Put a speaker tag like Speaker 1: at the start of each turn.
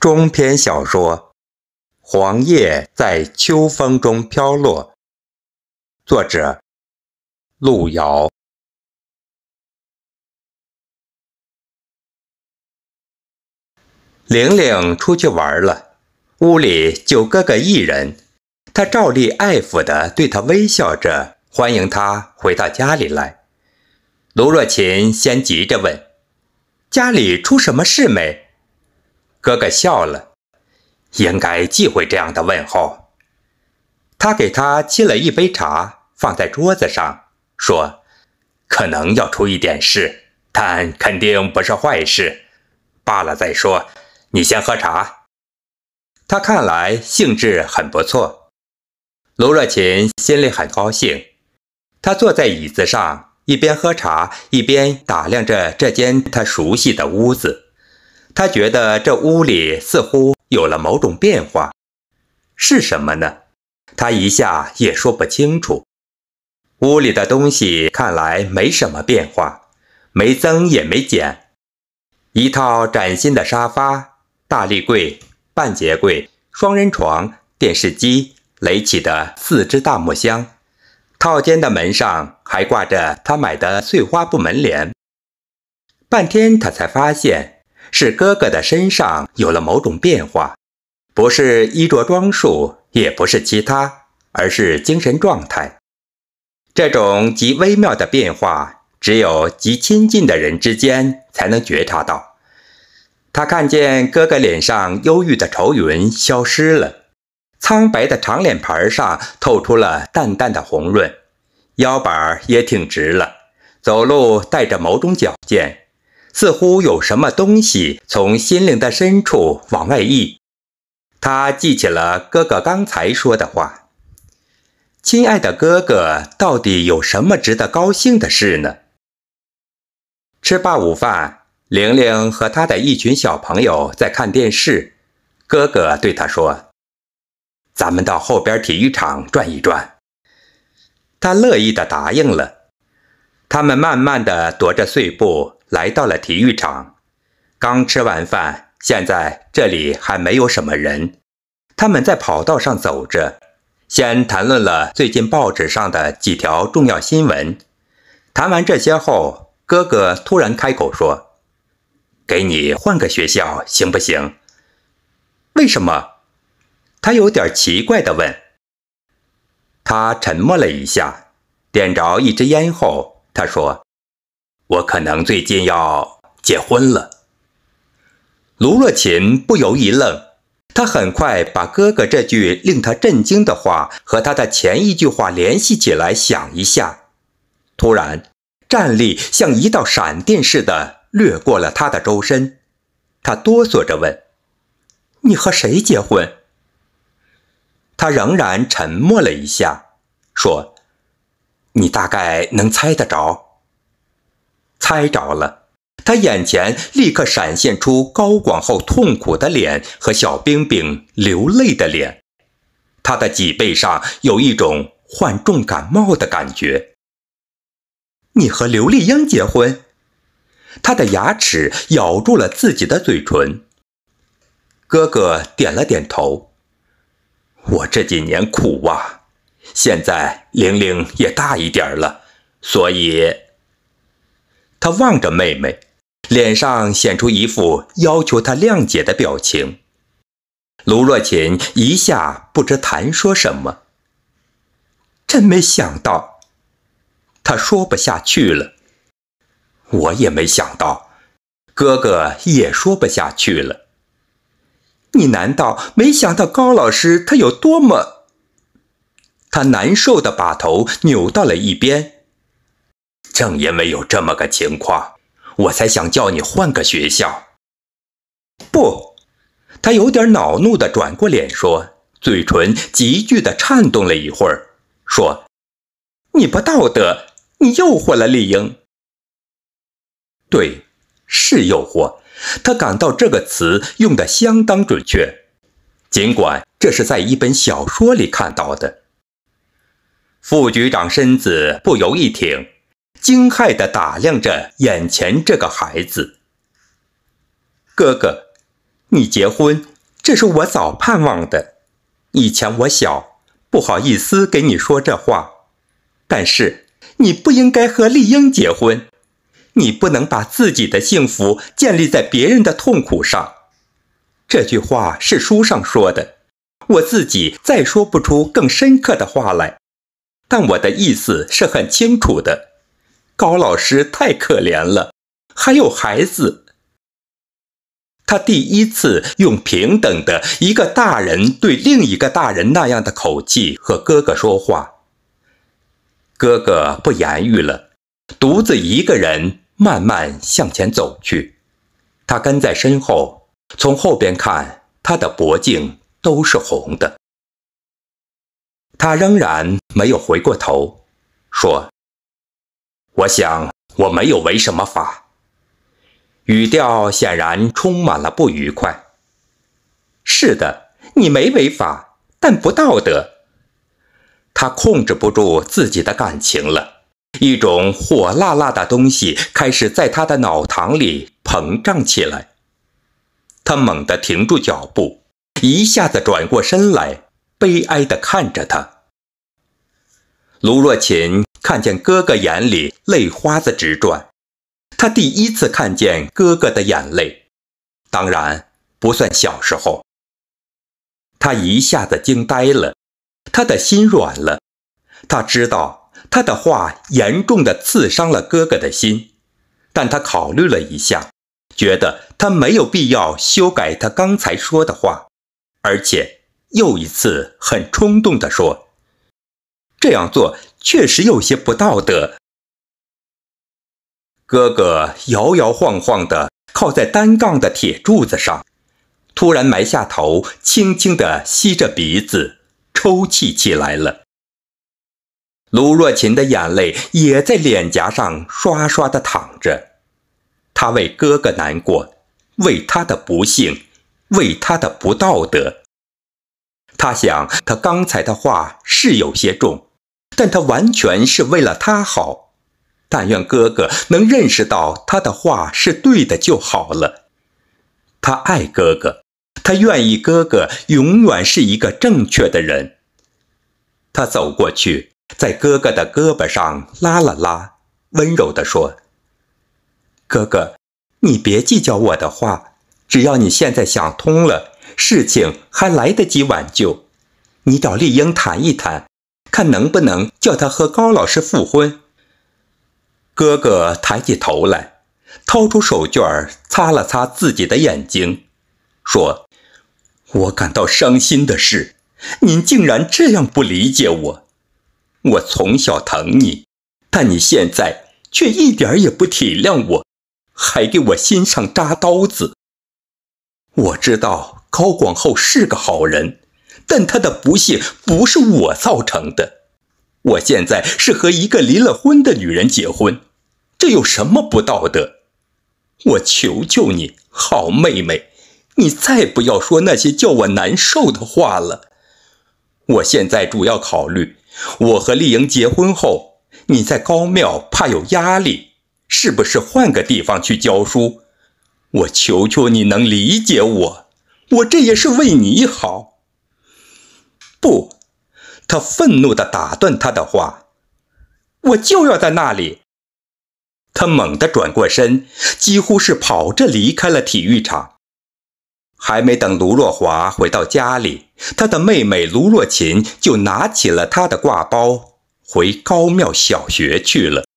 Speaker 1: 中篇小说《黄叶在秋风中飘落》，作者路遥。玲玲出去玩了，屋里就哥哥一人。他照例爱抚的对他微笑着，欢迎他回到家里来。卢若琴先急着问：“家里出什么事没？”哥哥笑了，应该忌讳这样的问候。他给他沏了一杯茶，放在桌子上，说：“可能要出一点事，但肯定不是坏事。罢了再说，你先喝茶。”他看来兴致很不错，卢若琴心里很高兴。他坐在椅子上，一边喝茶，一边打量着这间他熟悉的屋子。他觉得这屋里似乎有了某种变化，是什么呢？他一下也说不清楚。屋里的东西看来没什么变化，没增也没减。一套崭新的沙发、大立柜、半截柜、双人床、电视机、垒起的四只大木箱，套间的门上还挂着他买的碎花布门帘。半天他才发现。是哥哥的身上有了某种变化，不是衣着装束，也不是其他，而是精神状态。这种极微妙的变化，只有极亲近的人之间才能觉察到。他看见哥哥脸上忧郁的愁云消失了，苍白的长脸盘上透出了淡淡的红润，腰板也挺直了，走路带着某种矫健。似乎有什么东西从心灵的深处往外溢。他记起了哥哥刚才说的话：“亲爱的哥哥，到底有什么值得高兴的事呢？”吃罢午饭，玲玲和她的一群小朋友在看电视。哥哥对他说：“咱们到后边体育场转一转。”他乐意地答应了。他们慢慢地踱着碎步。来到了体育场，刚吃完饭，现在这里还没有什么人。他们在跑道上走着，先谈论了最近报纸上的几条重要新闻。谈完这些后，哥哥突然开口说：“给你换个学校行不行？”为什么？他有点奇怪地问。他沉默了一下，点着一支烟后，他说。我可能最近要结婚了。卢若琴不由一愣，她很快把哥哥这句令她震惊的话和他的前一句话联系起来想一下，突然，战栗像一道闪电似的掠过了他的周身。他哆嗦着问：“你和谁结婚？”他仍然沉默了一下，说：“你大概能猜得着。”猜着了，他眼前立刻闪现出高广厚痛苦的脸和小冰冰流泪的脸，他的脊背上有一种患重感冒的感觉。你和刘丽英结婚？他的牙齿咬住了自己的嘴唇。哥哥点了点头。我这几年苦啊，现在玲玲也大一点了，所以。他望着妹妹，脸上显出一副要求她谅解的表情。卢若琴一下不知谈说什么。真没想到，他说不下去了。我也没想到，哥哥也说不下去了。你难道没想到高老师他有多么？他难受的把头扭到了一边。正因为有这么个情况，我才想叫你换个学校。不，他有点恼怒的转过脸说，嘴唇急剧的颤动了一会儿，说：“你不道德，你诱惑了丽英。”对，是诱惑。他感到这个词用的相当准确，尽管这是在一本小说里看到的。副局长身子不由一挺。惊骇地打量着眼前这个孩子，哥哥，你结婚，这是我早盼望的。以前我小，不好意思给你说这话，但是你不应该和丽英结婚，你不能把自己的幸福建立在别人的痛苦上。这句话是书上说的，我自己再说不出更深刻的话来，但我的意思是很清楚的。高老师太可怜了，还有孩子。他第一次用平等的一个大人对另一个大人那样的口气和哥哥说话。哥哥不言语了，独自一个人慢慢向前走去。他跟在身后，从后边看，他的脖颈都是红的。他仍然没有回过头，说。我想，我没有违什么法。语调显然充满了不愉快。是的，你没违法，但不道德。他控制不住自己的感情了，一种火辣辣的东西开始在他的脑膛里膨胀起来。他猛地停住脚步，一下子转过身来，悲哀地看着他。卢若琴。看见哥哥眼里泪花子直转，他第一次看见哥哥的眼泪，当然不算小时候。他一下子惊呆了，他的心软了，他知道他的话严重的刺伤了哥哥的心，但他考虑了一下，觉得他没有必要修改他刚才说的话，而且又一次很冲动地说：“这样做。”确实有些不道德。哥哥摇摇晃晃地靠在单杠的铁柱子上，突然埋下头，轻轻地吸着鼻子，抽泣起来了。卢若琴的眼泪也在脸颊上刷刷地淌着，她为哥哥难过，为他的不幸，为他的不道德。他想，他刚才的话是有些重。但他完全是为了他好，但愿哥哥能认识到他的话是对的就好了。他爱哥哥，他愿意哥哥永远是一个正确的人。他走过去，在哥哥的胳膊上拉了拉，温柔的说：“哥哥，你别计较我的话，只要你现在想通了，事情还来得及挽救，你找丽英谈一谈。”看能不能叫他和高老师复婚。哥哥抬起头来，掏出手绢擦了擦自己的眼睛，说：“我感到伤心的是，您竟然这样不理解我。我从小疼你，但你现在却一点也不体谅我，还给我心上扎刀子。我知道高广厚是个好人。”但他的不幸不是我造成的。我现在是和一个离了婚的女人结婚，这有什么不道德？我求求你，好妹妹，你再不要说那些叫我难受的话了。我现在主要考虑，我和丽莹结婚后，你在高庙怕有压力，是不是换个地方去教书？我求求你能理解我，我这也是为你好。不！他愤怒地打断他的话：“我就要在那里！”他猛地转过身，几乎是跑着离开了体育场。还没等卢若华回到家里，他的妹妹卢若琴就拿起了他的挂包，回高庙小学去了。